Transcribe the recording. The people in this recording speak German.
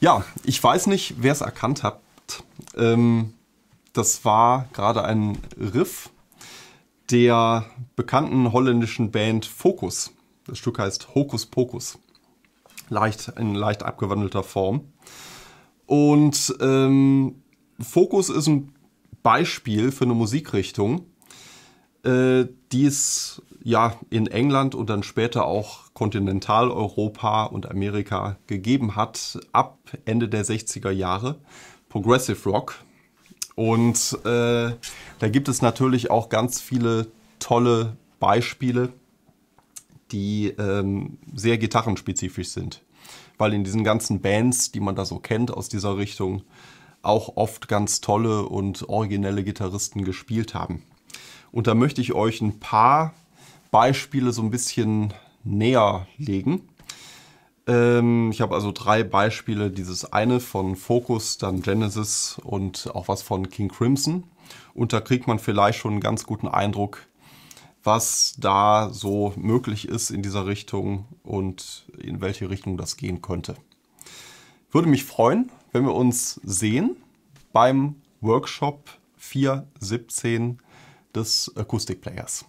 Ja, ich weiß nicht, wer es erkannt hat. Ähm, das war gerade ein Riff der bekannten holländischen Band Focus. Das Stück heißt Hokus Pokus. Leicht, in leicht abgewandelter Form. Und ähm, Focus ist ein Beispiel für eine Musikrichtung, äh, die es ja in England und dann später auch Kontinentaleuropa und Amerika gegeben hat, ab Ende der 60er Jahre. Progressive Rock. Und äh, da gibt es natürlich auch ganz viele tolle Beispiele, die ähm, sehr gitarrenspezifisch sind. Weil in diesen ganzen Bands, die man da so kennt aus dieser Richtung, auch oft ganz tolle und originelle Gitarristen gespielt haben. Und da möchte ich euch ein paar Beispiele so ein bisschen näher legen. Ähm, ich habe also drei Beispiele, dieses eine von Focus, dann Genesis und auch was von King Crimson. Und da kriegt man vielleicht schon einen ganz guten Eindruck, was da so möglich ist in dieser Richtung und in welche Richtung das gehen könnte. Würde mich freuen, wenn wir uns sehen beim Workshop 417 des Players.